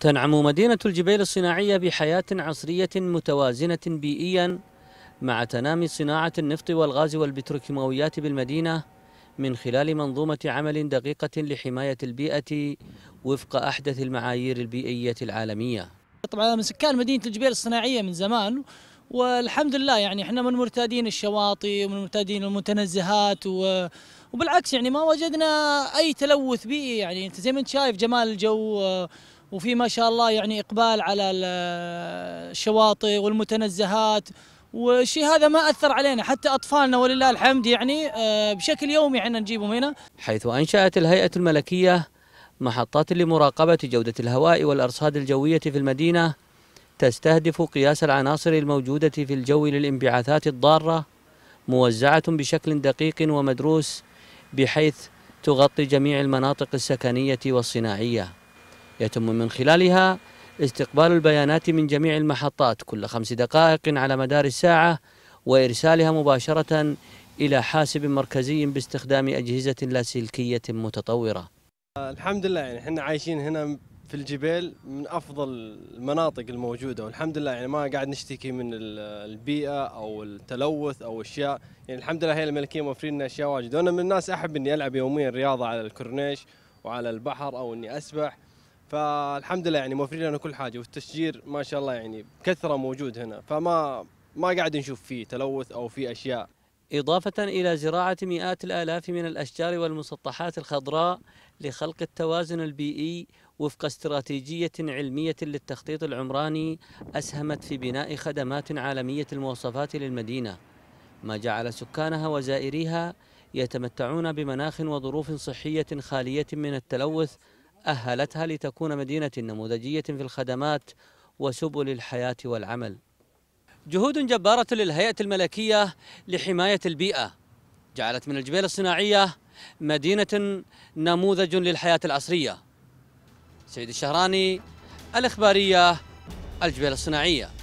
تنعم مدينة الجبيل الصناعية بحياة عصرية متوازنة بيئيا مع تنامي صناعة النفط والغاز والبتروكيماويات بالمدينة من خلال منظومة عمل دقيقة لحماية البيئة وفق أحدث المعايير البيئية العالمية طبعا من سكان مدينة الجبيل الصناعية من زمان والحمد لله يعني احنا من مرتادين الشواطئ ومن مرتادين المتنزهات و... وبالعكس يعني ما وجدنا اي تلوث بيئي يعني انت زي ما انت شايف جمال الجو وفي ما شاء الله يعني إقبال على الشواطئ والمتنزهات والشيء هذا ما أثر علينا حتى أطفالنا ولله الحمد يعني آه، بشكل يومي عنا نجيبهم هنا حيث أنشأت الهيئة الملكية محطات لمراقبة جودة الهواء والأرصاد الجوية في المدينة تستهدف قياس العناصر الموجودة في الجو للانبعاثات الضارة موزعة بشكل دقيق ومدروس بحيث تغطي جميع المناطق السكنية والصناعية يتم من خلالها استقبال البيانات من جميع المحطات كل خمس دقائق على مدار الساعة وإرسالها مباشرة إلى حاسب مركزي باستخدام أجهزة لاسلكية متطورة الحمد لله يعني احنا عايشين هنا في الجبال من افضل المناطق الموجوده والحمد لله يعني ما قاعد نشتكي من البيئه او التلوث او اشياء يعني الحمد لله هي الملكيه موفرين لنا اشياء واجد وانا من الناس احب اني العب يوميا رياضه على الكورنيش وعلى البحر او اني اسبح فالحمد لله يعني موفرين لنا كل حاجه والتشجير ما شاء الله يعني بكثره موجود هنا فما ما قاعد نشوف فيه تلوث او في اشياء إضافة إلى زراعة مئات الآلاف من الأشجار والمسطحات الخضراء لخلق التوازن البيئي وفق استراتيجية علمية للتخطيط العمراني أسهمت في بناء خدمات عالمية المواصفات للمدينة ما جعل سكانها وزائريها يتمتعون بمناخ وظروف صحية خالية من التلوث أهلتها لتكون مدينة نموذجية في الخدمات وسبل الحياة والعمل جهود جبارة للهيئة الملكية لحماية البيئة جعلت من الجبال الصناعية مدينة نموذج للحياة العصرية سيد الشهراني الإخبارية الجبال الصناعية